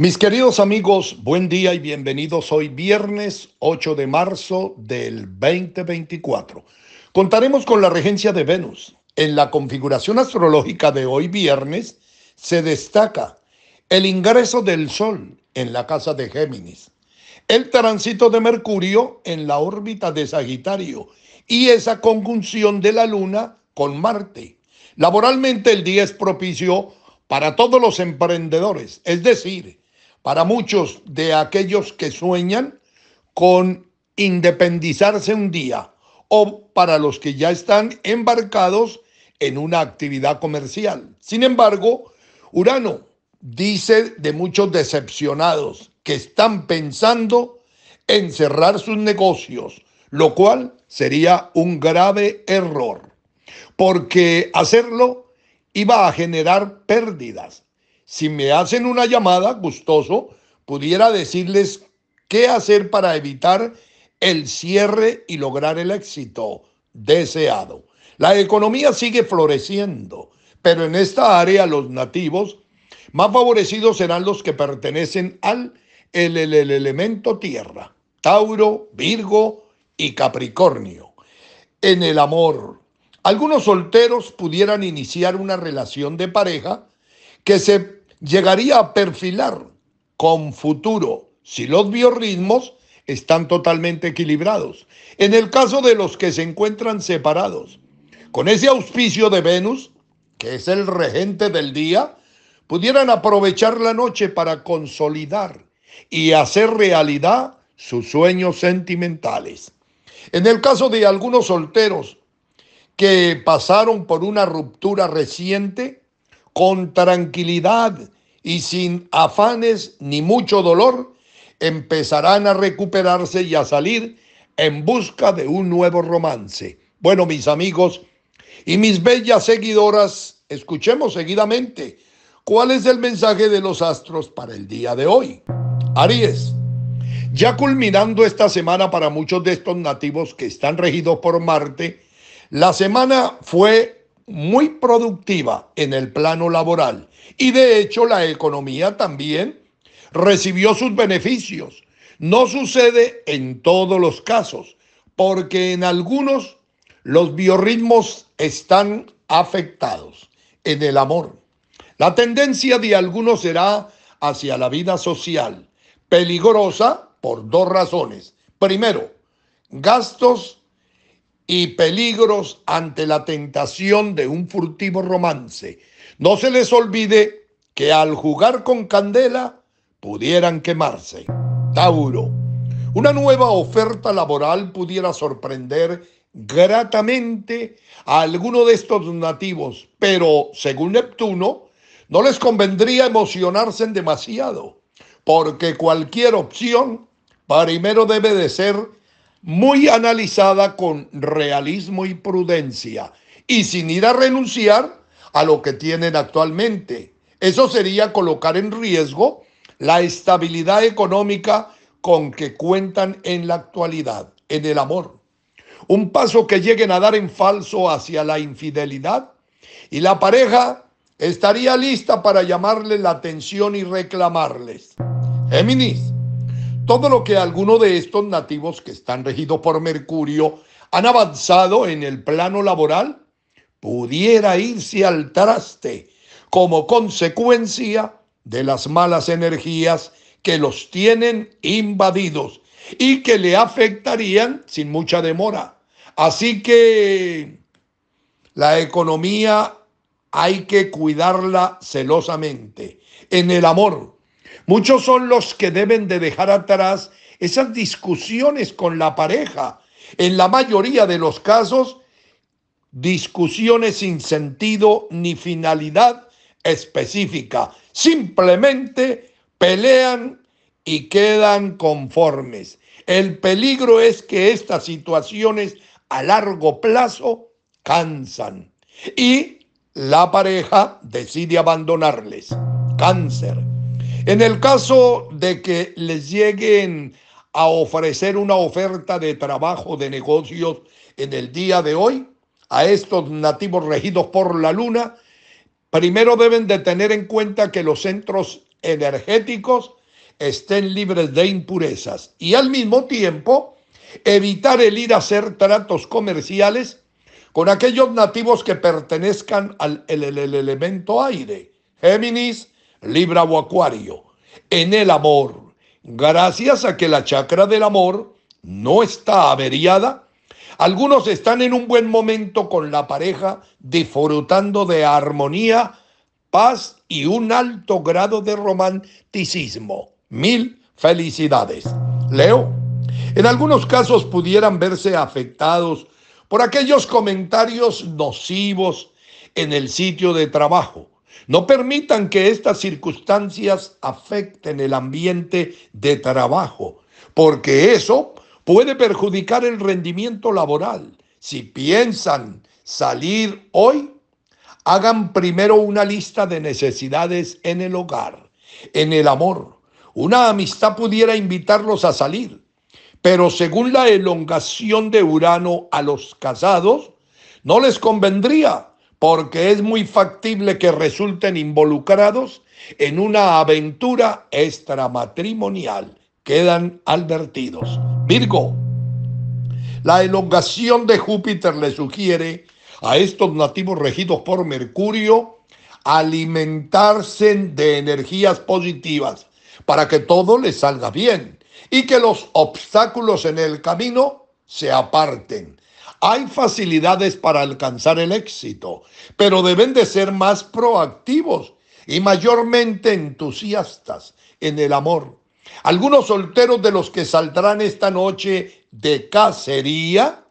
Mis queridos amigos, buen día y bienvenidos hoy viernes 8 de marzo del 2024. Contaremos con la regencia de Venus. En la configuración astrológica de hoy viernes se destaca el ingreso del Sol en la casa de Géminis, el tránsito de Mercurio en la órbita de Sagitario y esa conjunción de la Luna con Marte. Laboralmente el día es propicio para todos los emprendedores, es decir, para muchos de aquellos que sueñan con independizarse un día o para los que ya están embarcados en una actividad comercial. Sin embargo, Urano dice de muchos decepcionados que están pensando en cerrar sus negocios, lo cual sería un grave error, porque hacerlo iba a generar pérdidas, si me hacen una llamada, gustoso, pudiera decirles qué hacer para evitar el cierre y lograr el éxito deseado. La economía sigue floreciendo, pero en esta área los nativos más favorecidos serán los que pertenecen al el, elemento tierra, Tauro, Virgo y Capricornio. En el amor, algunos solteros pudieran iniciar una relación de pareja que se llegaría a perfilar con futuro si los biorritmos están totalmente equilibrados. En el caso de los que se encuentran separados, con ese auspicio de Venus, que es el regente del día, pudieran aprovechar la noche para consolidar y hacer realidad sus sueños sentimentales. En el caso de algunos solteros que pasaron por una ruptura reciente, con tranquilidad y sin afanes ni mucho dolor, empezarán a recuperarse y a salir en busca de un nuevo romance. Bueno, mis amigos y mis bellas seguidoras, escuchemos seguidamente cuál es el mensaje de los astros para el día de hoy. Aries, ya culminando esta semana para muchos de estos nativos que están regidos por Marte, la semana fue muy productiva en el plano laboral y de hecho la economía también recibió sus beneficios. No sucede en todos los casos, porque en algunos los biorritmos están afectados. En el amor, la tendencia de algunos será hacia la vida social, peligrosa por dos razones. Primero, gastos y peligros ante la tentación de un furtivo romance. No se les olvide que al jugar con candela pudieran quemarse. Tauro. Una nueva oferta laboral pudiera sorprender gratamente a alguno de estos nativos, pero según Neptuno, no les convendría emocionarse demasiado, porque cualquier opción primero debe de ser muy analizada con realismo y prudencia y sin ir a renunciar a lo que tienen actualmente. Eso sería colocar en riesgo la estabilidad económica con que cuentan en la actualidad, en el amor. Un paso que lleguen a dar en falso hacia la infidelidad y la pareja estaría lista para llamarle la atención y reclamarles. Géminis. Todo lo que algunos de estos nativos que están regidos por Mercurio han avanzado en el plano laboral pudiera irse al traste como consecuencia de las malas energías que los tienen invadidos y que le afectarían sin mucha demora. Así que la economía hay que cuidarla celosamente. En el amor, Muchos son los que deben de dejar atrás esas discusiones con la pareja. En la mayoría de los casos, discusiones sin sentido ni finalidad específica. Simplemente pelean y quedan conformes. El peligro es que estas situaciones a largo plazo cansan y la pareja decide abandonarles. Cáncer en el caso de que les lleguen a ofrecer una oferta de trabajo de negocios en el día de hoy, a estos nativos regidos por la luna, primero deben de tener en cuenta que los centros energéticos estén libres de impurezas y al mismo tiempo evitar el ir a hacer tratos comerciales con aquellos nativos que pertenezcan al elemento aire, Géminis, Libra o Acuario, en el amor, gracias a que la chacra del amor no está averiada, algunos están en un buen momento con la pareja, disfrutando de armonía, paz y un alto grado de romanticismo. Mil felicidades. Leo, en algunos casos pudieran verse afectados por aquellos comentarios nocivos en el sitio de trabajo no permitan que estas circunstancias afecten el ambiente de trabajo, porque eso puede perjudicar el rendimiento laboral. Si piensan salir hoy, hagan primero una lista de necesidades en el hogar, en el amor. Una amistad pudiera invitarlos a salir, pero según la elongación de Urano a los casados, no les convendría porque es muy factible que resulten involucrados en una aventura extramatrimonial. Quedan advertidos. Virgo, la elongación de Júpiter le sugiere a estos nativos regidos por Mercurio alimentarse de energías positivas para que todo les salga bien y que los obstáculos en el camino se aparten. Hay facilidades para alcanzar el éxito, pero deben de ser más proactivos y mayormente entusiastas en el amor. Algunos solteros de los que saldrán esta noche de cacería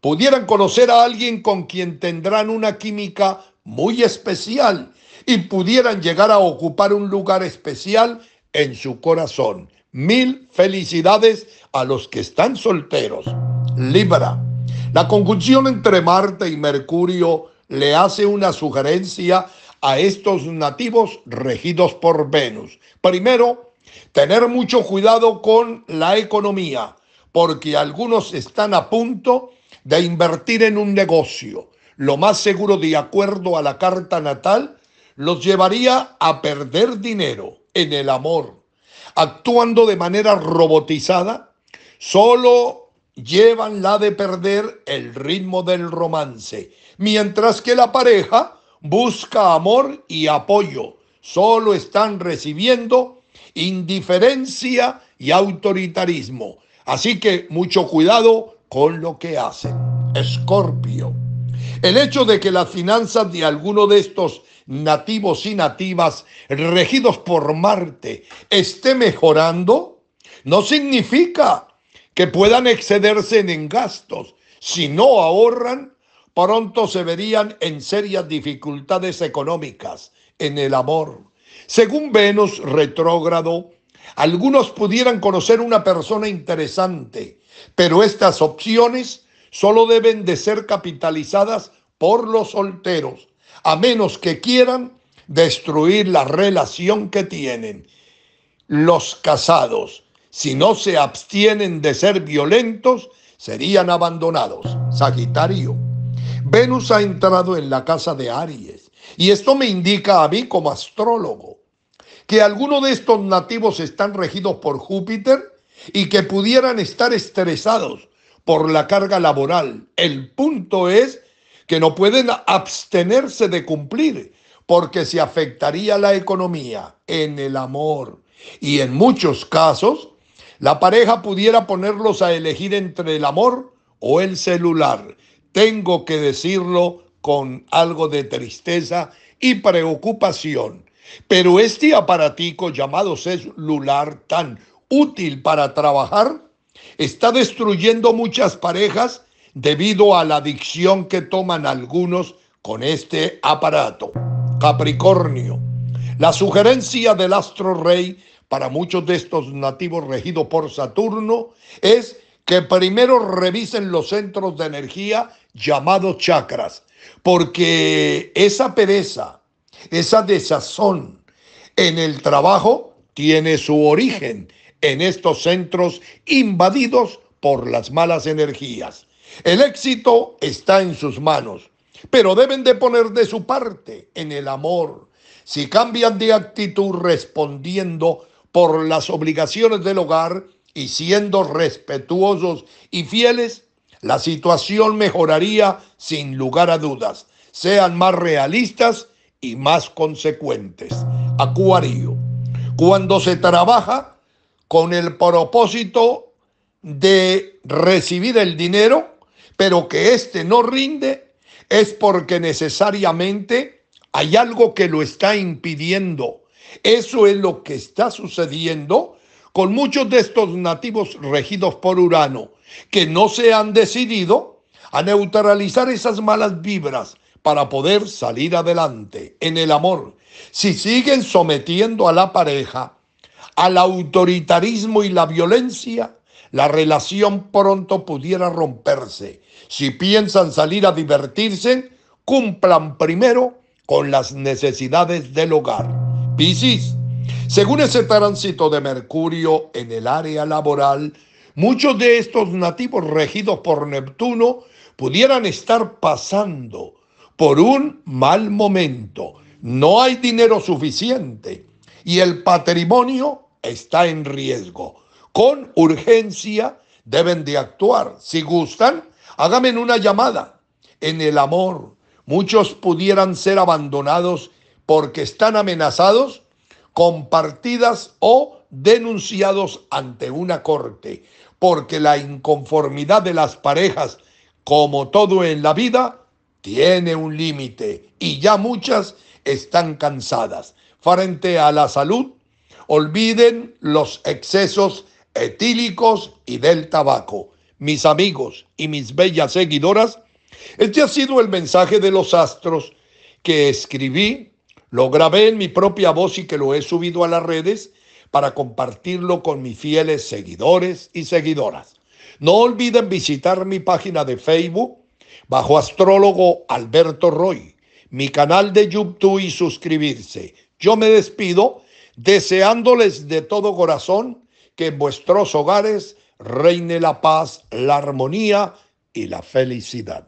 pudieran conocer a alguien con quien tendrán una química muy especial y pudieran llegar a ocupar un lugar especial en su corazón. Mil felicidades a los que están solteros. Libra. La conjunción entre Marte y Mercurio le hace una sugerencia a estos nativos regidos por Venus. Primero, tener mucho cuidado con la economía, porque algunos están a punto de invertir en un negocio. Lo más seguro, de acuerdo a la carta natal, los llevaría a perder dinero en el amor, actuando de manera robotizada, solo llevan la de perder el ritmo del romance, mientras que la pareja busca amor y apoyo. Solo están recibiendo indiferencia y autoritarismo. Así que mucho cuidado con lo que hacen. Escorpio. El hecho de que las finanzas de alguno de estos nativos y nativas regidos por Marte esté mejorando no significa que puedan excederse en gastos. Si no ahorran, pronto se verían en serias dificultades económicas, en el amor. Según Venus retrógrado, algunos pudieran conocer una persona interesante, pero estas opciones solo deben de ser capitalizadas por los solteros, a menos que quieran destruir la relación que tienen. Los casados si no se abstienen de ser violentos, serían abandonados. Sagitario, Venus ha entrado en la casa de Aries y esto me indica a mí como astrólogo que algunos de estos nativos están regidos por Júpiter y que pudieran estar estresados por la carga laboral. El punto es que no pueden abstenerse de cumplir porque se afectaría la economía en el amor y en muchos casos la pareja pudiera ponerlos a elegir entre el amor o el celular. Tengo que decirlo con algo de tristeza y preocupación. Pero este aparatico llamado celular tan útil para trabajar está destruyendo muchas parejas debido a la adicción que toman algunos con este aparato. Capricornio. La sugerencia del astro rey para muchos de estos nativos regidos por Saturno es que primero revisen los centros de energía llamados chakras, porque esa pereza, esa desazón en el trabajo tiene su origen en estos centros invadidos por las malas energías. El éxito está en sus manos, pero deben de poner de su parte en el amor. Si cambian de actitud respondiendo por las obligaciones del hogar y siendo respetuosos y fieles, la situación mejoraría sin lugar a dudas. Sean más realistas y más consecuentes. Acuario. Cuando se trabaja con el propósito de recibir el dinero, pero que éste no rinde, es porque necesariamente hay algo que lo está impidiendo eso es lo que está sucediendo con muchos de estos nativos regidos por Urano, que no se han decidido a neutralizar esas malas vibras para poder salir adelante en el amor. Si siguen sometiendo a la pareja al autoritarismo y la violencia, la relación pronto pudiera romperse. Si piensan salir a divertirse, cumplan primero con las necesidades del hogar. Piscis, según ese tránsito de Mercurio en el área laboral, muchos de estos nativos regidos por Neptuno pudieran estar pasando por un mal momento. No hay dinero suficiente y el patrimonio está en riesgo. Con urgencia deben de actuar. Si gustan, háganme una llamada. En el amor, muchos pudieran ser abandonados porque están amenazados compartidas o denunciados ante una corte, porque la inconformidad de las parejas, como todo en la vida, tiene un límite y ya muchas están cansadas. Frente a la salud, olviden los excesos etílicos y del tabaco. Mis amigos y mis bellas seguidoras, este ha sido el mensaje de los astros que escribí lo grabé en mi propia voz y que lo he subido a las redes para compartirlo con mis fieles seguidores y seguidoras. No olviden visitar mi página de Facebook bajo astrólogo Alberto Roy, mi canal de YouTube y suscribirse. Yo me despido deseándoles de todo corazón que en vuestros hogares reine la paz, la armonía y la felicidad.